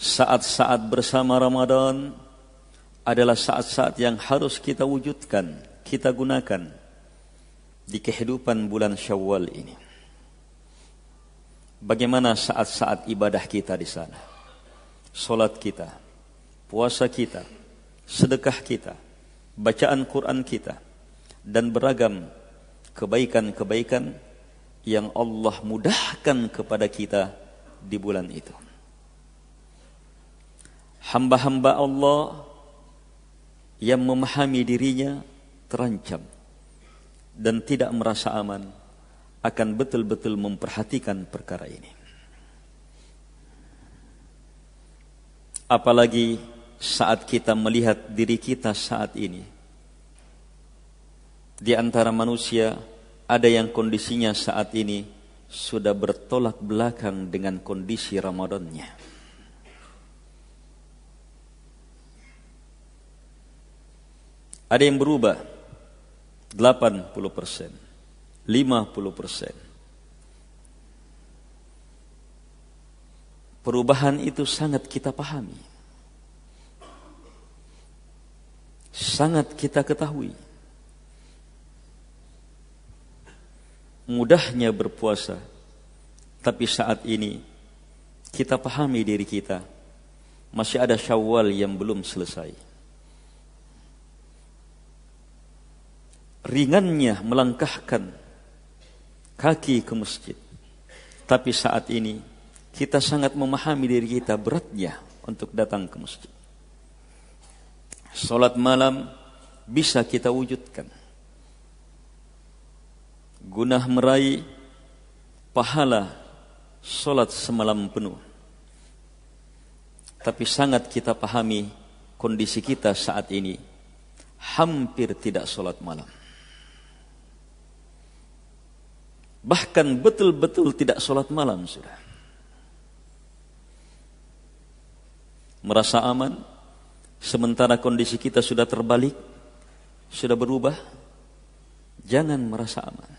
saat-saat bersama Ramadan adalah saat-saat yang harus kita wujudkan, kita gunakan di kehidupan bulan Syawal ini. Bagaimana saat-saat ibadah kita di sana? Salat kita, puasa kita, sedekah kita, bacaan Quran kita dan beragam kebaikan-kebaikan yang Allah mudahkan kepada kita di bulan itu hamba-hamba Allah yang memahami dirinya terancam dan tidak merasa aman akan betul-betul memperhatikan perkara ini. Apalagi saat kita melihat diri kita saat ini. Di antara manusia ada yang kondisinya saat ini sudah bertolak belakang dengan kondisi Ramadannya. Ada yang berubah 80 persen, 50 persen. Perubahan itu sangat kita pahami. Sangat kita ketahui. Mudahnya berpuasa. Tapi saat ini kita pahami diri kita. Masih ada syawal yang belum selesai ringannya melangkahkan kaki ke masjid. Tapi saat ini kita sangat memahami diri kita beratnya untuk datang ke masjid. Salat malam bisa kita wujudkan. Gunah meraih pahala salat semalam penuh. Tapi sangat kita pahami kondisi kita saat ini hampir tidak salat malam. Bahkan betul-betul tidak sholat malam sudah. Merasa aman, sementara kondisi kita sudah terbalik, sudah berubah, jangan merasa aman.